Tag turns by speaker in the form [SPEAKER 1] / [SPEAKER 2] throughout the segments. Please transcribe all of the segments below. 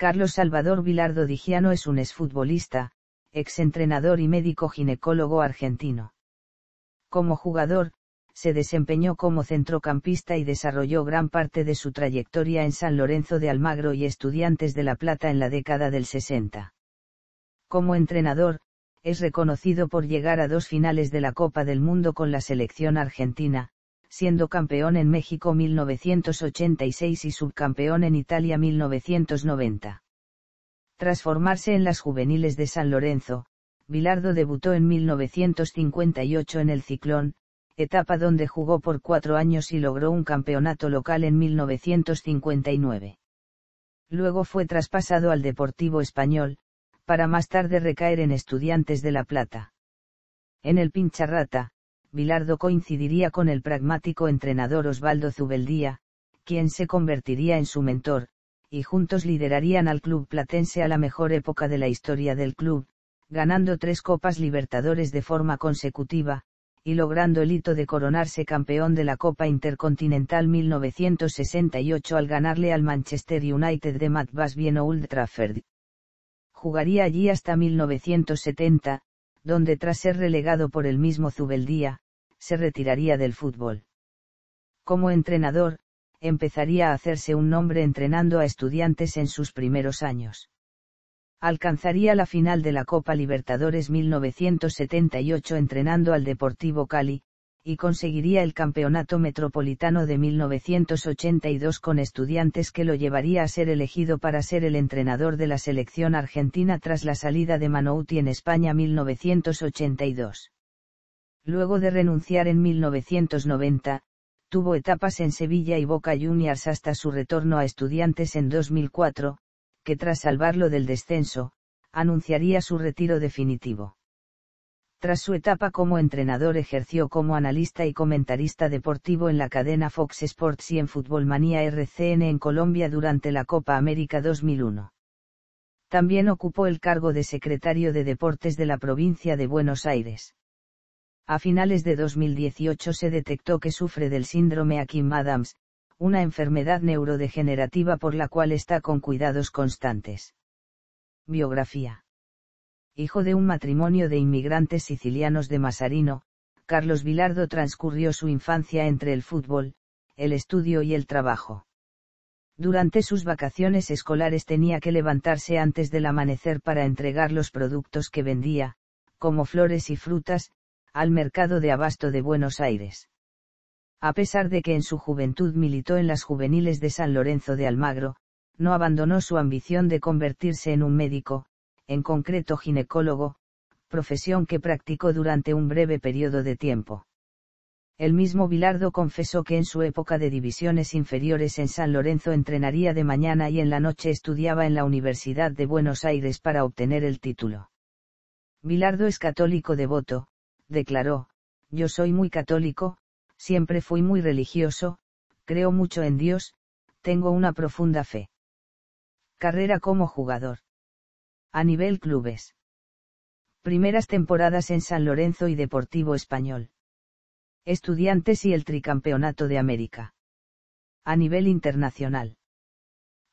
[SPEAKER 1] Carlos Salvador Vilardo Digiano es un exfutbolista, exentrenador y médico ginecólogo argentino. Como jugador, se desempeñó como centrocampista y desarrolló gran parte de su trayectoria en San Lorenzo de Almagro y Estudiantes de La Plata en la década del 60. Como entrenador, es reconocido por llegar a dos finales de la Copa del Mundo con la selección argentina, siendo campeón en México 1986 y subcampeón en Italia 1990. Tras formarse en las juveniles de San Lorenzo, Vilardo debutó en 1958 en el Ciclón, etapa donde jugó por cuatro años y logró un campeonato local en 1959. Luego fue traspasado al Deportivo Español, para más tarde recaer en Estudiantes de La Plata. En el Pincharrata, Vilardo coincidiría con el pragmático entrenador Osvaldo Zubeldía, quien se convertiría en su mentor, y juntos liderarían al club platense a la mejor época de la historia del club, ganando tres Copas Libertadores de forma consecutiva, y logrando el hito de coronarse campeón de la Copa Intercontinental 1968 al ganarle al Manchester United de Matt Busby en Old Trafford. Jugaría allí hasta 1970, donde tras ser relegado por el mismo Zubeldía, se retiraría del fútbol. Como entrenador, empezaría a hacerse un nombre entrenando a estudiantes en sus primeros años. Alcanzaría la final de la Copa Libertadores 1978 entrenando al Deportivo Cali, y conseguiría el Campeonato Metropolitano de 1982 con estudiantes que lo llevaría a ser elegido para ser el entrenador de la selección argentina tras la salida de Manouti en España 1982. Luego de renunciar en 1990, tuvo etapas en Sevilla y Boca Juniors hasta su retorno a estudiantes en 2004, que tras salvarlo del descenso, anunciaría su retiro definitivo. Tras su etapa como entrenador ejerció como analista y comentarista deportivo en la cadena Fox Sports y en Manía RCN en Colombia durante la Copa América 2001. También ocupó el cargo de secretario de Deportes de la provincia de Buenos Aires. A finales de 2018 se detectó que sufre del síndrome Akin-Adams, una enfermedad neurodegenerativa por la cual está con cuidados constantes. Biografía hijo de un matrimonio de inmigrantes sicilianos de Masarino, Carlos Vilardo transcurrió su infancia entre el fútbol, el estudio y el trabajo. Durante sus vacaciones escolares tenía que levantarse antes del amanecer para entregar los productos que vendía, como flores y frutas, al mercado de abasto de Buenos Aires. A pesar de que en su juventud militó en las juveniles de San Lorenzo de Almagro, no abandonó su ambición de convertirse en un médico, en concreto ginecólogo, profesión que practicó durante un breve periodo de tiempo. El mismo vilardo confesó que en su época de divisiones inferiores en San Lorenzo entrenaría de mañana y en la noche estudiaba en la Universidad de Buenos Aires para obtener el título. Vilardo es católico devoto, declaró, yo soy muy católico, siempre fui muy religioso, creo mucho en Dios, tengo una profunda fe. Carrera como jugador. A nivel clubes. Primeras temporadas en San Lorenzo y Deportivo Español. Estudiantes y el Tricampeonato de América. A nivel internacional.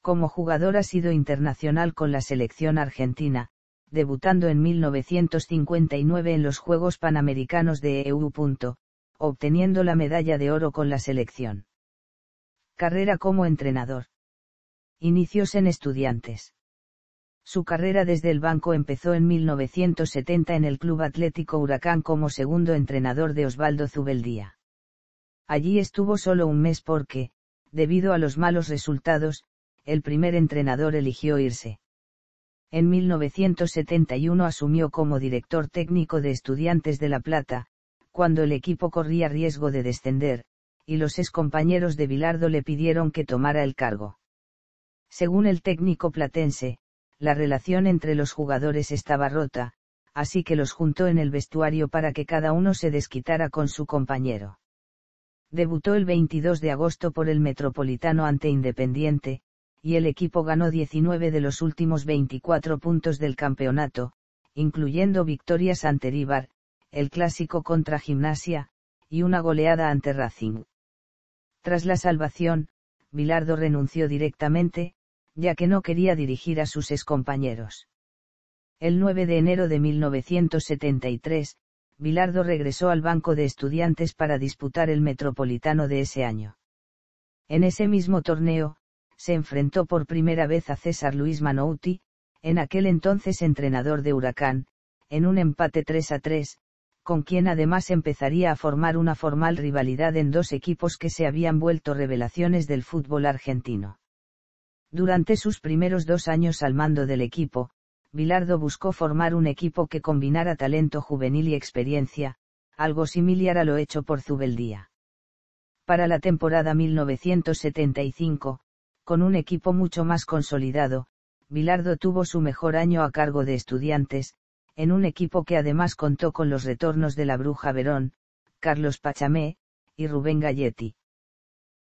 [SPEAKER 1] Como jugador ha sido internacional con la selección argentina, debutando en 1959 en los Juegos Panamericanos de EU. Obteniendo la medalla de oro con la selección. Carrera como entrenador. Inicios en estudiantes. Su carrera desde el banco empezó en 1970 en el Club Atlético Huracán como segundo entrenador de Osvaldo Zubeldía. Allí estuvo solo un mes porque, debido a los malos resultados, el primer entrenador eligió irse. En 1971 asumió como director técnico de Estudiantes de La Plata, cuando el equipo corría riesgo de descender, y los excompañeros de Vilardo le pidieron que tomara el cargo. Según el técnico platense, la relación entre los jugadores estaba rota, así que los juntó en el vestuario para que cada uno se desquitara con su compañero. Debutó el 22 de agosto por el Metropolitano ante Independiente, y el equipo ganó 19 de los últimos 24 puntos del campeonato, incluyendo victorias ante Ríbar, el clásico contra Gimnasia, y una goleada ante Racing. Tras la salvación, Bilardo renunció directamente, ya que no quería dirigir a sus excompañeros. El 9 de enero de 1973, Vilardo regresó al banco de estudiantes para disputar el Metropolitano de ese año. En ese mismo torneo, se enfrentó por primera vez a César Luis Manouti, en aquel entonces entrenador de Huracán, en un empate 3 a 3, con quien además empezaría a formar una formal rivalidad en dos equipos que se habían vuelto revelaciones del fútbol argentino. Durante sus primeros dos años al mando del equipo, Bilardo buscó formar un equipo que combinara talento juvenil y experiencia, algo similar a lo hecho por Zubeldía. Para la temporada 1975, con un equipo mucho más consolidado, Bilardo tuvo su mejor año a cargo de estudiantes, en un equipo que además contó con los retornos de la Bruja Verón, Carlos Pachamé, y Rubén Galletti.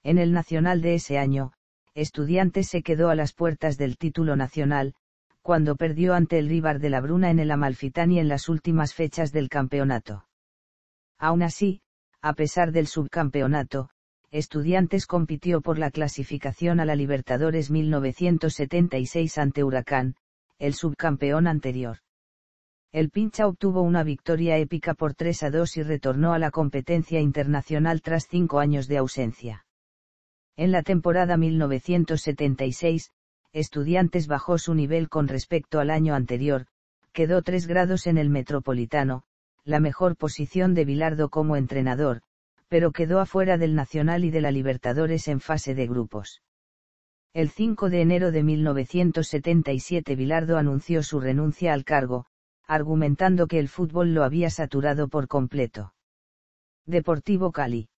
[SPEAKER 1] En el Nacional de ese año, Estudiantes se quedó a las puertas del título nacional, cuando perdió ante el Ríbar de la Bruna en el Amalfitani en las últimas fechas del campeonato. Aún así, a pesar del subcampeonato, Estudiantes compitió por la clasificación a la Libertadores 1976 ante Huracán, el subcampeón anterior. El Pincha obtuvo una victoria épica por 3 a 2 y retornó a la competencia internacional tras cinco años de ausencia. En la temporada 1976, Estudiantes bajó su nivel con respecto al año anterior, quedó tres grados en el Metropolitano, la mejor posición de Bilardo como entrenador, pero quedó afuera del Nacional y de la Libertadores en fase de grupos. El 5 de enero de 1977 Bilardo anunció su renuncia al cargo, argumentando que el fútbol lo había saturado por completo. Deportivo Cali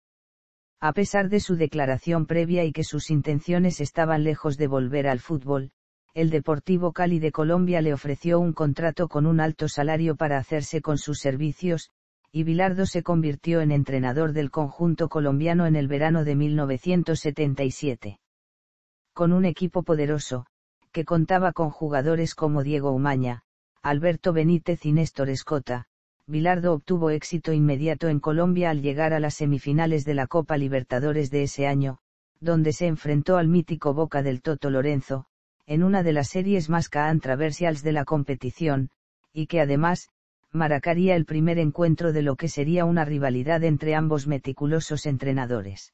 [SPEAKER 1] a pesar de su declaración previa y que sus intenciones estaban lejos de volver al fútbol, el Deportivo Cali de Colombia le ofreció un contrato con un alto salario para hacerse con sus servicios, y Vilardo se convirtió en entrenador del conjunto colombiano en el verano de 1977. Con un equipo poderoso, que contaba con jugadores como Diego Umaña, Alberto Benítez y Néstor Escota, Bilardo obtuvo éxito inmediato en Colombia al llegar a las semifinales de la Copa Libertadores de ese año, donde se enfrentó al mítico Boca del Toto Lorenzo, en una de las series más controversiales de la competición, y que además, marcaría el primer encuentro de lo que sería una rivalidad entre ambos meticulosos entrenadores.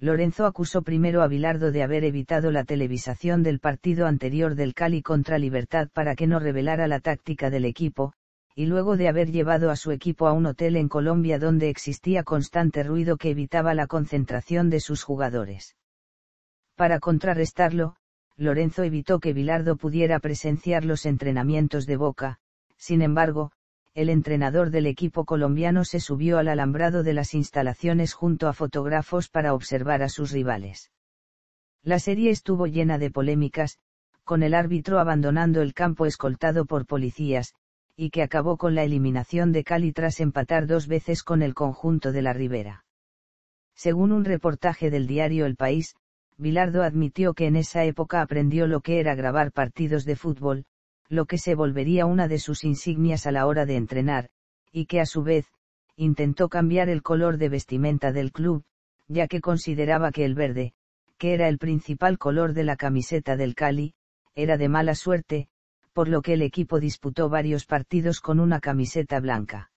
[SPEAKER 1] Lorenzo acusó primero a Bilardo de haber evitado la televisación del partido anterior del Cali contra Libertad para que no revelara la táctica del equipo, y luego de haber llevado a su equipo a un hotel en Colombia donde existía constante ruido que evitaba la concentración de sus jugadores. Para contrarrestarlo, Lorenzo evitó que Vilardo pudiera presenciar los entrenamientos de Boca, sin embargo, el entrenador del equipo colombiano se subió al alambrado de las instalaciones junto a fotógrafos para observar a sus rivales. La serie estuvo llena de polémicas, con el árbitro abandonando el campo escoltado por policías, y que acabó con la eliminación de Cali tras empatar dos veces con el conjunto de la Ribera. Según un reportaje del diario El País, Vilardo admitió que en esa época aprendió lo que era grabar partidos de fútbol, lo que se volvería una de sus insignias a la hora de entrenar, y que a su vez, intentó cambiar el color de vestimenta del club, ya que consideraba que el verde, que era el principal color de la camiseta del Cali, era de mala suerte, por lo que el equipo disputó varios partidos con una camiseta blanca.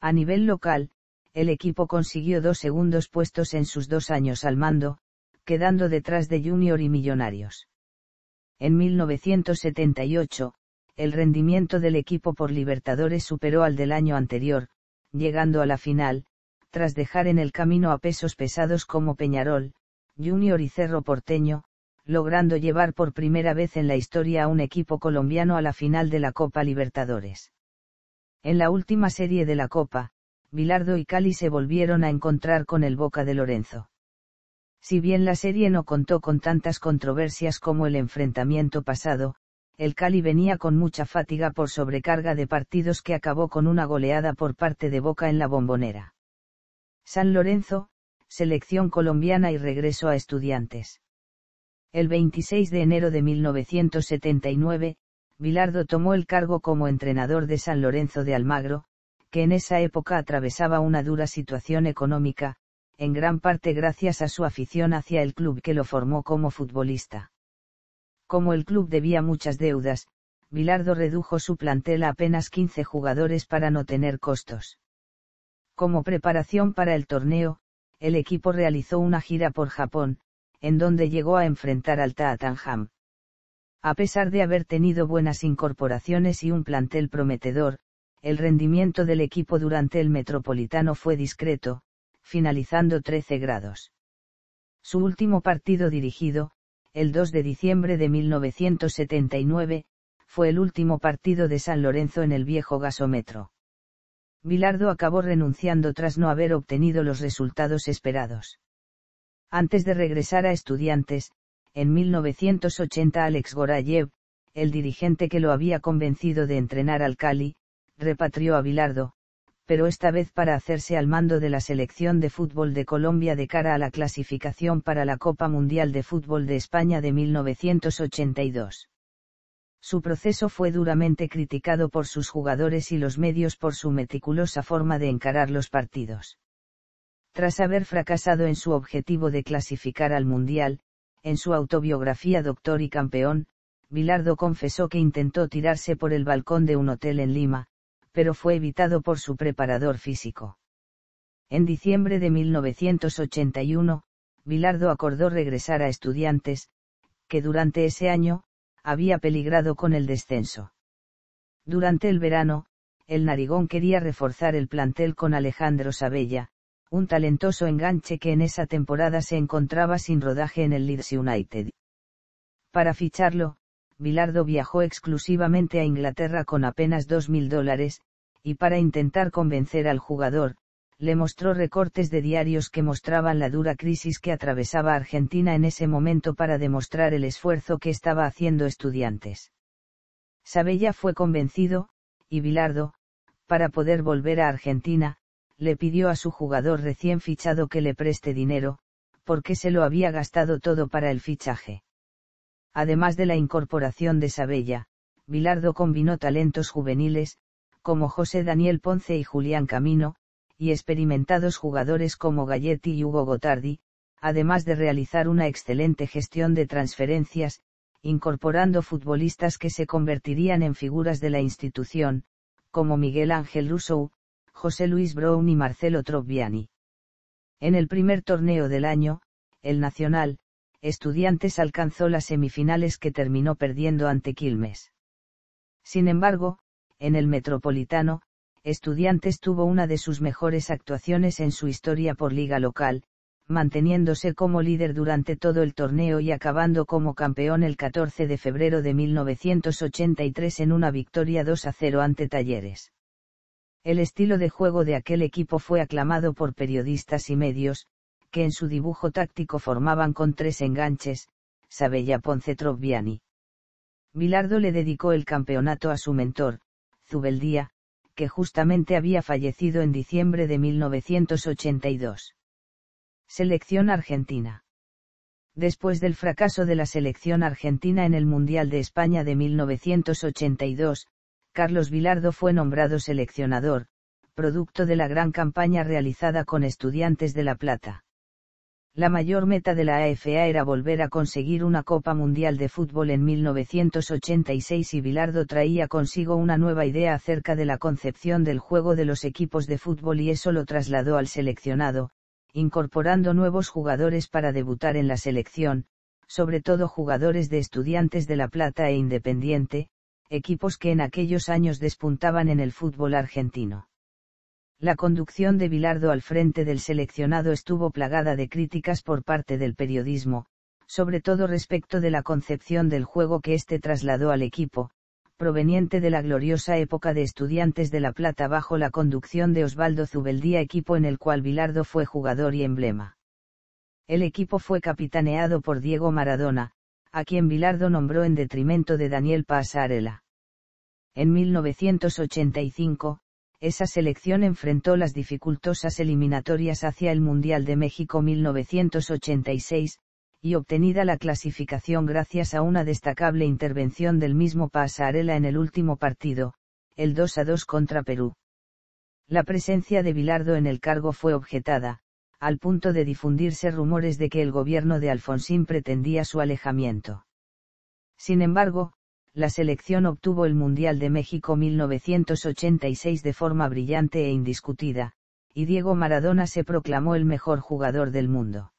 [SPEAKER 1] A nivel local, el equipo consiguió dos segundos puestos en sus dos años al mando, quedando detrás de Junior y Millonarios. En 1978, el rendimiento del equipo por Libertadores superó al del año anterior, llegando a la final, tras dejar en el camino a pesos pesados como Peñarol, Junior y Cerro Porteño, logrando llevar por primera vez en la historia a un equipo colombiano a la final de la Copa Libertadores. En la última serie de la Copa, Bilardo y Cali se volvieron a encontrar con el Boca de Lorenzo. Si bien la serie no contó con tantas controversias como el enfrentamiento pasado, el Cali venía con mucha fatiga por sobrecarga de partidos que acabó con una goleada por parte de Boca en la bombonera. San Lorenzo, selección colombiana y regreso a estudiantes. El 26 de enero de 1979, Vilardo tomó el cargo como entrenador de San Lorenzo de Almagro, que en esa época atravesaba una dura situación económica, en gran parte gracias a su afición hacia el club que lo formó como futbolista. Como el club debía muchas deudas, Vilardo redujo su plantel a apenas 15 jugadores para no tener costos. Como preparación para el torneo, el equipo realizó una gira por Japón, en donde llegó a enfrentar al Tottenham. A pesar de haber tenido buenas incorporaciones y un plantel prometedor, el rendimiento del equipo durante el Metropolitano fue discreto, finalizando 13 grados. Su último partido dirigido, el 2 de diciembre de 1979, fue el último partido de San Lorenzo en el viejo gasómetro. Vilardo acabó renunciando tras no haber obtenido los resultados esperados. Antes de regresar a estudiantes, en 1980 Alex Gorayev, el dirigente que lo había convencido de entrenar al Cali, repatrió a Bilardo, pero esta vez para hacerse al mando de la selección de fútbol de Colombia de cara a la clasificación para la Copa Mundial de Fútbol de España de 1982. Su proceso fue duramente criticado por sus jugadores y los medios por su meticulosa forma de encarar los partidos. Tras haber fracasado en su objetivo de clasificar al Mundial, en su autobiografía Doctor y Campeón, Vilardo confesó que intentó tirarse por el balcón de un hotel en Lima, pero fue evitado por su preparador físico. En diciembre de 1981, Vilardo acordó regresar a estudiantes, que durante ese año, había peligrado con el descenso. Durante el verano, el Narigón quería reforzar el plantel con Alejandro Sabella, un talentoso enganche que en esa temporada se encontraba sin rodaje en el Leeds United. Para ficharlo, Bilardo viajó exclusivamente a Inglaterra con apenas 2.000 dólares, y para intentar convencer al jugador, le mostró recortes de diarios que mostraban la dura crisis que atravesaba Argentina en ese momento para demostrar el esfuerzo que estaba haciendo estudiantes. Sabella fue convencido, y Bilardo, para poder volver a Argentina, le pidió a su jugador recién fichado que le preste dinero, porque se lo había gastado todo para el fichaje. Además de la incorporación de Sabella, Vilardo combinó talentos juveniles, como José Daniel Ponce y Julián Camino, y experimentados jugadores como Galletti y Hugo Gotardi, además de realizar una excelente gestión de transferencias, incorporando futbolistas que se convertirían en figuras de la institución, como Miguel Ángel Rousseau, José Luis Brown y Marcelo Troviani. En el primer torneo del año, el Nacional, Estudiantes alcanzó las semifinales que terminó perdiendo ante Quilmes. Sin embargo, en el Metropolitano, Estudiantes tuvo una de sus mejores actuaciones en su historia por liga local, manteniéndose como líder durante todo el torneo y acabando como campeón el 14 de febrero de 1983 en una victoria 2 a 0 ante Talleres. El estilo de juego de aquel equipo fue aclamado por periodistas y medios, que en su dibujo táctico formaban con tres enganches, Sabella Ponce Troviani. Bilardo le dedicó el campeonato a su mentor, Zubeldía, que justamente había fallecido en diciembre de 1982. Selección Argentina. Después del fracaso de la selección argentina en el Mundial de España de 1982, Carlos Vilardo fue nombrado seleccionador, producto de la gran campaña realizada con estudiantes de La Plata. La mayor meta de la AFA era volver a conseguir una Copa Mundial de Fútbol en 1986 y Bilardo traía consigo una nueva idea acerca de la concepción del juego de los equipos de fútbol y eso lo trasladó al seleccionado, incorporando nuevos jugadores para debutar en la selección, sobre todo jugadores de estudiantes de La Plata e Independiente, equipos que en aquellos años despuntaban en el fútbol argentino. La conducción de Bilardo al frente del seleccionado estuvo plagada de críticas por parte del periodismo, sobre todo respecto de la concepción del juego que éste trasladó al equipo, proveniente de la gloriosa época de Estudiantes de La Plata bajo la conducción de Osvaldo Zubeldía, equipo en el cual Bilardo fue jugador y emblema. El equipo fue capitaneado por Diego Maradona, a quien Vilardo nombró en detrimento de Daniel Pasarela. En 1985, esa selección enfrentó las dificultosas eliminatorias hacia el Mundial de México 1986, y obtenida la clasificación gracias a una destacable intervención del mismo Pasarela en el último partido, el 2 a 2 contra Perú. La presencia de Vilardo en el cargo fue objetada, al punto de difundirse rumores de que el gobierno de Alfonsín pretendía su alejamiento. Sin embargo, la selección obtuvo el Mundial de México 1986 de forma brillante e indiscutida, y Diego Maradona se proclamó el mejor jugador del mundo.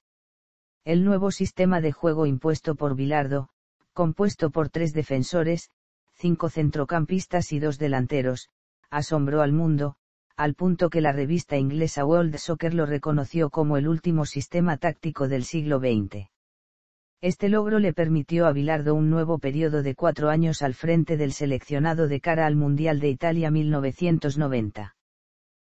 [SPEAKER 1] El nuevo sistema de juego impuesto por Bilardo, compuesto por tres defensores, cinco centrocampistas y dos delanteros, asombró al mundo, al punto que la revista inglesa World Soccer lo reconoció como el último sistema táctico del siglo XX. Este logro le permitió a Bilardo un nuevo periodo de cuatro años al frente del seleccionado de cara al Mundial de Italia 1990.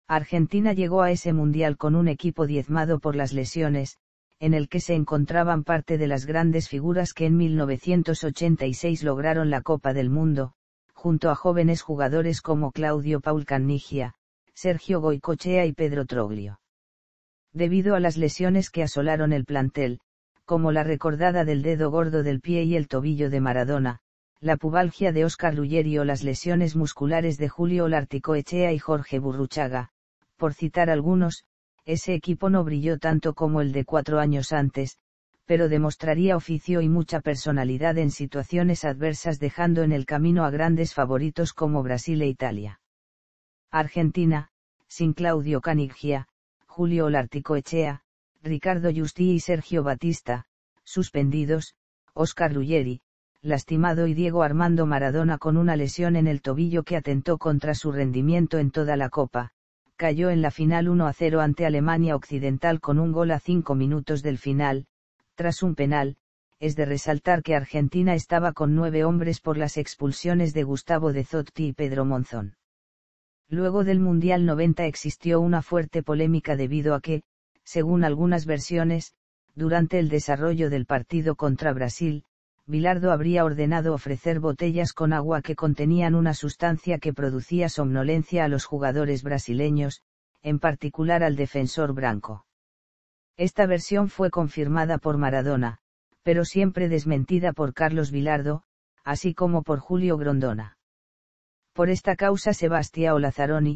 [SPEAKER 1] Argentina llegó a ese Mundial con un equipo diezmado por las lesiones, en el que se encontraban parte de las grandes figuras que en 1986 lograron la Copa del Mundo, junto a jóvenes jugadores como Claudio Paul Cannigia, Sergio Goicochea y Pedro Troglio. Debido a las lesiones que asolaron el plantel, como la recordada del dedo gordo del pie y el tobillo de Maradona, la pubalgia de Oscar Ruggeri o las lesiones musculares de Julio Echea y Jorge Burruchaga, por citar algunos, ese equipo no brilló tanto como el de cuatro años antes, pero demostraría oficio y mucha personalidad en situaciones adversas dejando en el camino a grandes favoritos como Brasil e Italia. Argentina, sin Claudio Caniggia, Julio Olártico Echea, Ricardo Justi y Sergio Batista, suspendidos, Oscar Ruggeri, lastimado y Diego Armando Maradona con una lesión en el tobillo que atentó contra su rendimiento en toda la Copa, cayó en la final 1 a 0 ante Alemania Occidental con un gol a cinco minutos del final, tras un penal, es de resaltar que Argentina estaba con nueve hombres por las expulsiones de Gustavo de Zotti y Pedro Monzón. Luego del Mundial 90 existió una fuerte polémica debido a que, según algunas versiones, durante el desarrollo del partido contra Brasil, Bilardo habría ordenado ofrecer botellas con agua que contenían una sustancia que producía somnolencia a los jugadores brasileños, en particular al defensor branco. Esta versión fue confirmada por Maradona, pero siempre desmentida por Carlos Bilardo, así como por Julio Grondona. Por esta causa Sebastião Lazzaroni,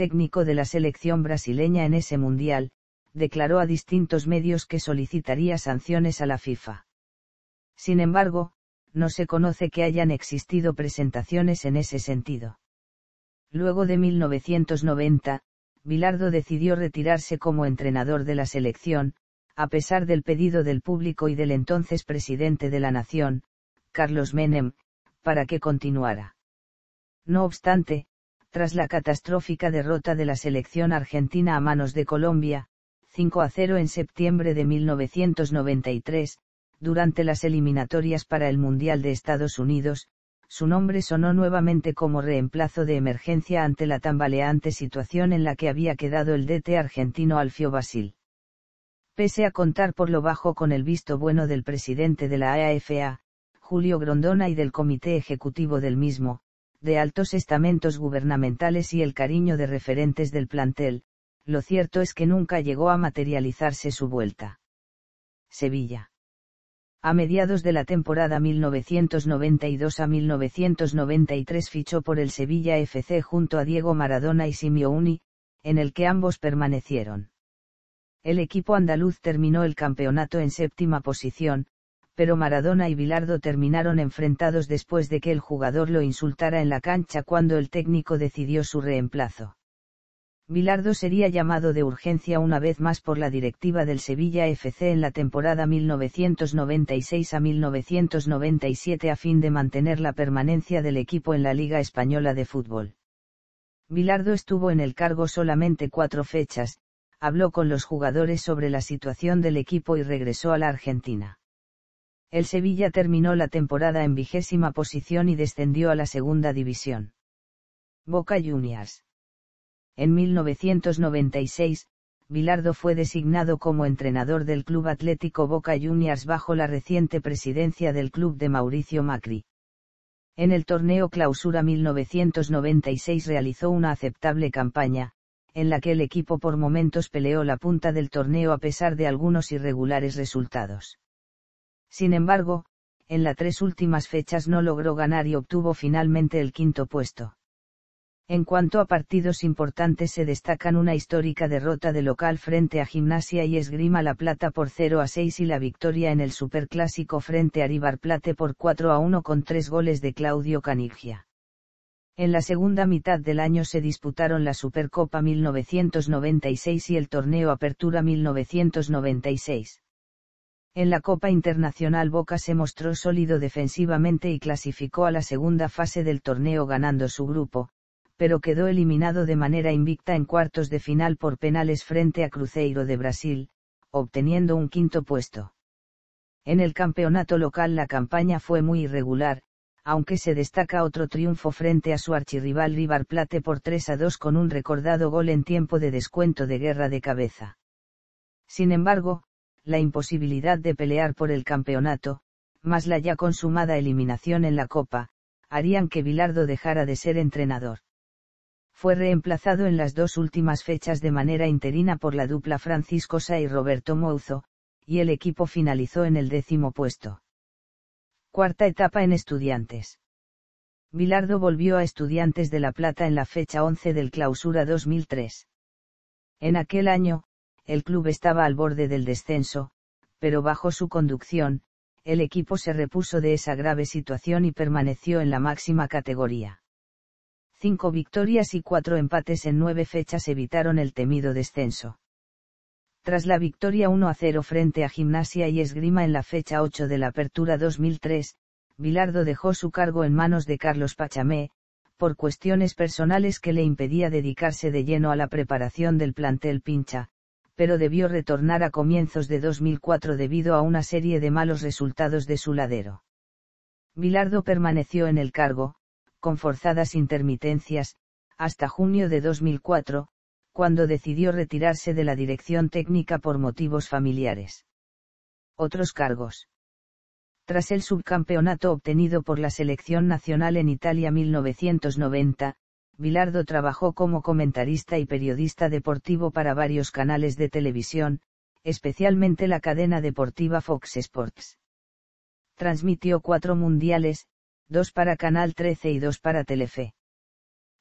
[SPEAKER 1] técnico de la selección brasileña en ese mundial, declaró a distintos medios que solicitaría sanciones a la FIFA. Sin embargo, no se conoce que hayan existido presentaciones en ese sentido. Luego de 1990, Bilardo decidió retirarse como entrenador de la selección, a pesar del pedido del público y del entonces presidente de la nación, Carlos Menem, para que continuara. No obstante, tras la catastrófica derrota de la selección argentina a manos de Colombia, 5 a 0 en septiembre de 1993, durante las eliminatorias para el Mundial de Estados Unidos, su nombre sonó nuevamente como reemplazo de emergencia ante la tambaleante situación en la que había quedado el DT argentino Alfio Basil. Pese a contar por lo bajo con el visto bueno del presidente de la AFA, Julio Grondona y del comité ejecutivo del mismo, de altos estamentos gubernamentales y el cariño de referentes del plantel, lo cierto es que nunca llegó a materializarse su vuelta. Sevilla. A mediados de la temporada 1992 a 1993 fichó por el Sevilla FC junto a Diego Maradona y Simio Uni, en el que ambos permanecieron. El equipo andaluz terminó el campeonato en séptima posición, pero Maradona y Bilardo terminaron enfrentados después de que el jugador lo insultara en la cancha cuando el técnico decidió su reemplazo. Bilardo sería llamado de urgencia una vez más por la directiva del Sevilla FC en la temporada 1996 a 1997 a fin de mantener la permanencia del equipo en la Liga Española de Fútbol. Bilardo estuvo en el cargo solamente cuatro fechas, habló con los jugadores sobre la situación del equipo y regresó a la Argentina el Sevilla terminó la temporada en vigésima posición y descendió a la segunda división. Boca Juniors. En 1996, Bilardo fue designado como entrenador del Club Atlético Boca Juniors bajo la reciente presidencia del club de Mauricio Macri. En el torneo Clausura 1996 realizó una aceptable campaña, en la que el equipo por momentos peleó la punta del torneo a pesar de algunos irregulares resultados. Sin embargo, en las tres últimas fechas no logró ganar y obtuvo finalmente el quinto puesto. En cuanto a partidos importantes se destacan una histórica derrota de local frente a Gimnasia y Esgrima La Plata por 0 a 6 y la victoria en el Superclásico frente a River Plate por 4 a 1 con tres goles de Claudio Caniggia. En la segunda mitad del año se disputaron la Supercopa 1996 y el Torneo Apertura 1996. En la Copa Internacional Boca se mostró sólido defensivamente y clasificó a la segunda fase del torneo ganando su grupo, pero quedó eliminado de manera invicta en cuartos de final por penales frente a Cruzeiro de Brasil, obteniendo un quinto puesto. En el campeonato local la campaña fue muy irregular, aunque se destaca otro triunfo frente a su archirrival Rivar Plate por 3 a 2 con un recordado gol en tiempo de descuento de guerra de cabeza. Sin embargo, la imposibilidad de pelear por el campeonato, más la ya consumada eliminación en la Copa, harían que Bilardo dejara de ser entrenador. Fue reemplazado en las dos últimas fechas de manera interina por la dupla Francisco Sa y Roberto Mouzo, y el equipo finalizó en el décimo puesto. Cuarta etapa en Estudiantes. Bilardo volvió a Estudiantes de La Plata en la fecha 11 del Clausura 2003. En aquel año, el club estaba al borde del descenso, pero bajo su conducción, el equipo se repuso de esa grave situación y permaneció en la máxima categoría. Cinco victorias y cuatro empates en nueve fechas evitaron el temido descenso. Tras la victoria 1 a 0 frente a Gimnasia y Esgrima en la fecha 8 de la Apertura 2003, Vilardo dejó su cargo en manos de Carlos Pachamé, por cuestiones personales que le impedía dedicarse de lleno a la preparación del plantel pincha, pero debió retornar a comienzos de 2004 debido a una serie de malos resultados de su ladero. Bilardo permaneció en el cargo, con forzadas intermitencias, hasta junio de 2004, cuando decidió retirarse de la dirección técnica por motivos familiares. Otros cargos. Tras el subcampeonato obtenido por la selección nacional en Italia 1990, Vilardo trabajó como comentarista y periodista deportivo para varios canales de televisión, especialmente la cadena deportiva Fox Sports. Transmitió cuatro mundiales, dos para Canal 13 y dos para Telefe.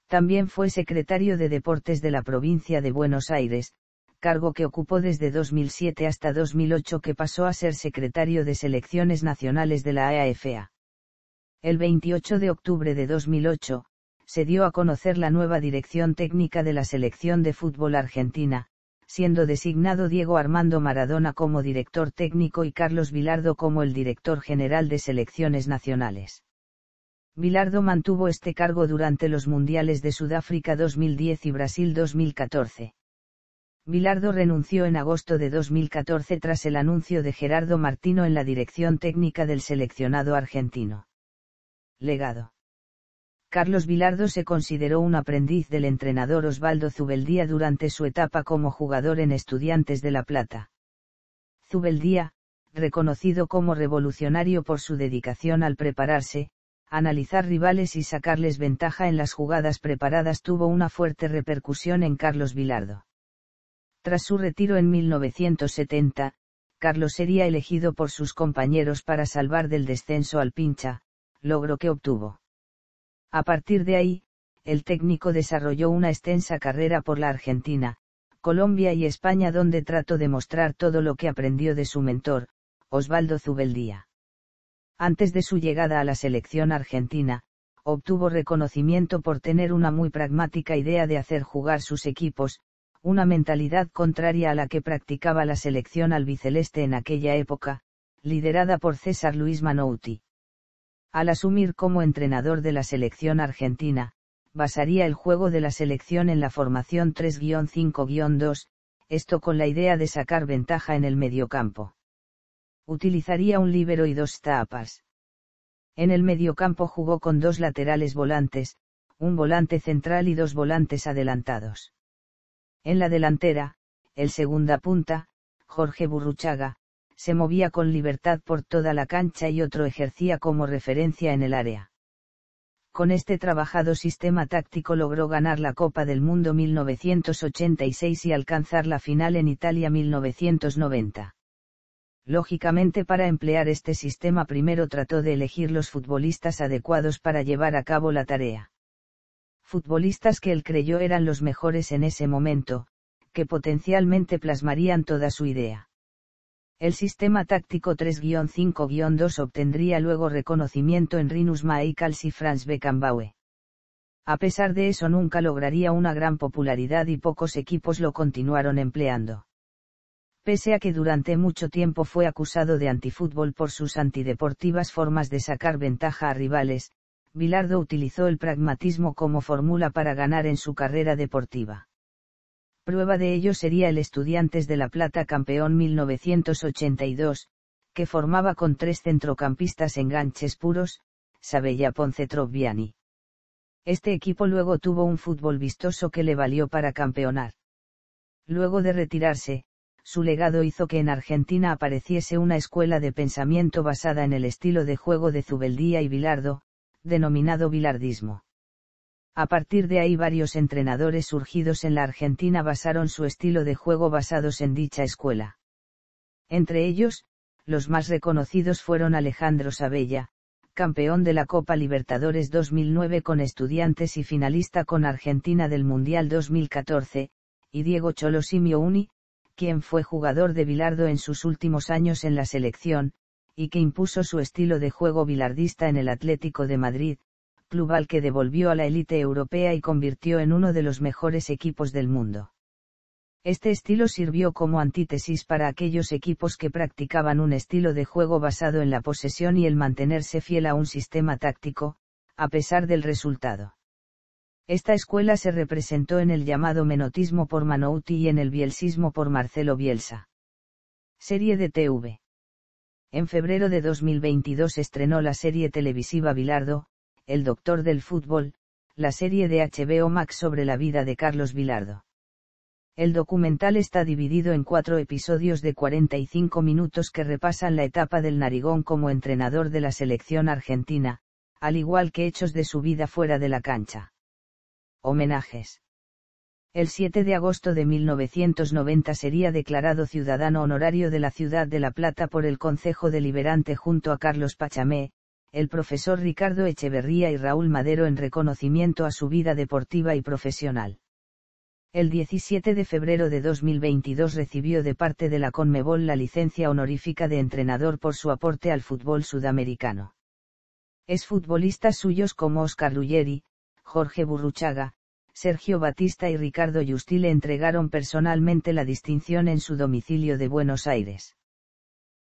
[SPEAKER 1] También fue secretario de Deportes de la provincia de Buenos Aires, cargo que ocupó desde 2007 hasta 2008 que pasó a ser secretario de selecciones nacionales de la AFA. El 28 de octubre de 2008, se dio a conocer la nueva dirección técnica de la selección de fútbol argentina, siendo designado Diego Armando Maradona como director técnico y Carlos Vilardo como el director general de selecciones nacionales. Vilardo mantuvo este cargo durante los Mundiales de Sudáfrica 2010 y Brasil 2014. Vilardo renunció en agosto de 2014 tras el anuncio de Gerardo Martino en la dirección técnica del seleccionado argentino. Legado. Carlos Vilardo se consideró un aprendiz del entrenador Osvaldo Zubeldía durante su etapa como jugador en Estudiantes de La Plata. Zubeldía, reconocido como revolucionario por su dedicación al prepararse, analizar rivales y sacarles ventaja en las jugadas preparadas tuvo una fuerte repercusión en Carlos Vilardo. Tras su retiro en 1970, Carlos sería elegido por sus compañeros para salvar del descenso al pincha, logro que obtuvo. A partir de ahí, el técnico desarrolló una extensa carrera por la Argentina, Colombia y España donde trató de mostrar todo lo que aprendió de su mentor, Osvaldo Zubeldía. Antes de su llegada a la selección argentina, obtuvo reconocimiento por tener una muy pragmática idea de hacer jugar sus equipos, una mentalidad contraria a la que practicaba la selección albiceleste en aquella época, liderada por César Luis Manouti al asumir como entrenador de la selección argentina, basaría el juego de la selección en la formación 3-5-2, esto con la idea de sacar ventaja en el mediocampo. Utilizaría un líbero y dos tapas. En el mediocampo jugó con dos laterales volantes, un volante central y dos volantes adelantados. En la delantera, el segunda punta, Jorge Burruchaga, se movía con libertad por toda la cancha y otro ejercía como referencia en el área. Con este trabajado sistema táctico logró ganar la Copa del Mundo 1986 y alcanzar la final en Italia 1990. Lógicamente para emplear este sistema primero trató de elegir los futbolistas adecuados para llevar a cabo la tarea. Futbolistas que él creyó eran los mejores en ese momento, que potencialmente plasmarían toda su idea el sistema táctico 3-5-2 obtendría luego reconocimiento en Rinus Maikals y Franz Beckenbauer. A pesar de eso nunca lograría una gran popularidad y pocos equipos lo continuaron empleando. Pese a que durante mucho tiempo fue acusado de antifútbol por sus antideportivas formas de sacar ventaja a rivales, Bilardo utilizó el pragmatismo como fórmula para ganar en su carrera deportiva. Prueba de ello sería el Estudiantes de La Plata campeón 1982, que formaba con tres centrocampistas ganches puros, Sabella Ponce trobiani Este equipo luego tuvo un fútbol vistoso que le valió para campeonar. Luego de retirarse, su legado hizo que en Argentina apareciese una escuela de pensamiento basada en el estilo de juego de Zubeldía y Bilardo, denominado bilardismo. A partir de ahí varios entrenadores surgidos en la Argentina basaron su estilo de juego basados en dicha escuela. Entre ellos, los más reconocidos fueron Alejandro Sabella, campeón de la Copa Libertadores 2009 con Estudiantes y finalista con Argentina del Mundial 2014, y Diego Cholosimio Uni, quien fue jugador de Bilardo en sus últimos años en la selección, y que impuso su estilo de juego bilardista en el Atlético de Madrid, club al que devolvió a la élite europea y convirtió en uno de los mejores equipos del mundo. Este estilo sirvió como antítesis para aquellos equipos que practicaban un estilo de juego basado en la posesión y el mantenerse fiel a un sistema táctico, a pesar del resultado. Esta escuela se representó en el llamado menotismo por Manouti y en el bielsismo por Marcelo Bielsa. Serie de TV. En febrero de 2022 estrenó la serie televisiva Bilardo, el Doctor del Fútbol, la serie de HBO Max sobre la vida de Carlos Vilardo. El documental está dividido en cuatro episodios de 45 minutos que repasan la etapa del Narigón como entrenador de la selección argentina, al igual que hechos de su vida fuera de la cancha. Homenajes. El 7 de agosto de 1990 sería declarado ciudadano honorario de la ciudad de La Plata por el Consejo Deliberante junto a Carlos Pachamé, el profesor Ricardo Echeverría y Raúl Madero en reconocimiento a su vida deportiva y profesional. El 17 de febrero de 2022 recibió de parte de la Conmebol la licencia honorífica de entrenador por su aporte al fútbol sudamericano. Es futbolistas suyos como Oscar Ruggeri, Jorge Burruchaga, Sergio Batista y Ricardo Justi le entregaron personalmente la distinción en su domicilio de Buenos Aires.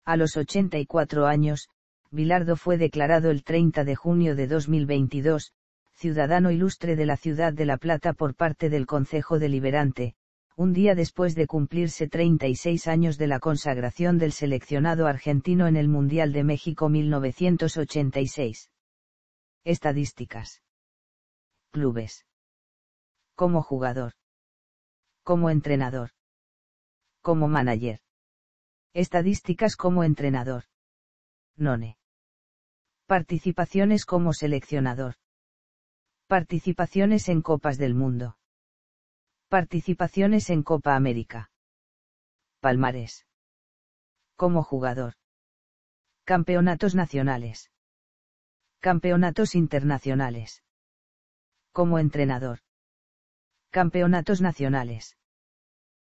[SPEAKER 1] A los 84 años, Vilardo fue declarado el 30 de junio de 2022, ciudadano ilustre de la ciudad de La Plata por parte del Concejo Deliberante, un día después de cumplirse 36 años de la consagración del seleccionado argentino en el Mundial de México 1986. Estadísticas. Clubes. Como jugador. Como entrenador. Como manager. Estadísticas como entrenador. None. Participaciones como seleccionador. Participaciones en Copas del Mundo. Participaciones en Copa América. Palmares. Como jugador. Campeonatos nacionales. Campeonatos internacionales. Como entrenador. Campeonatos nacionales.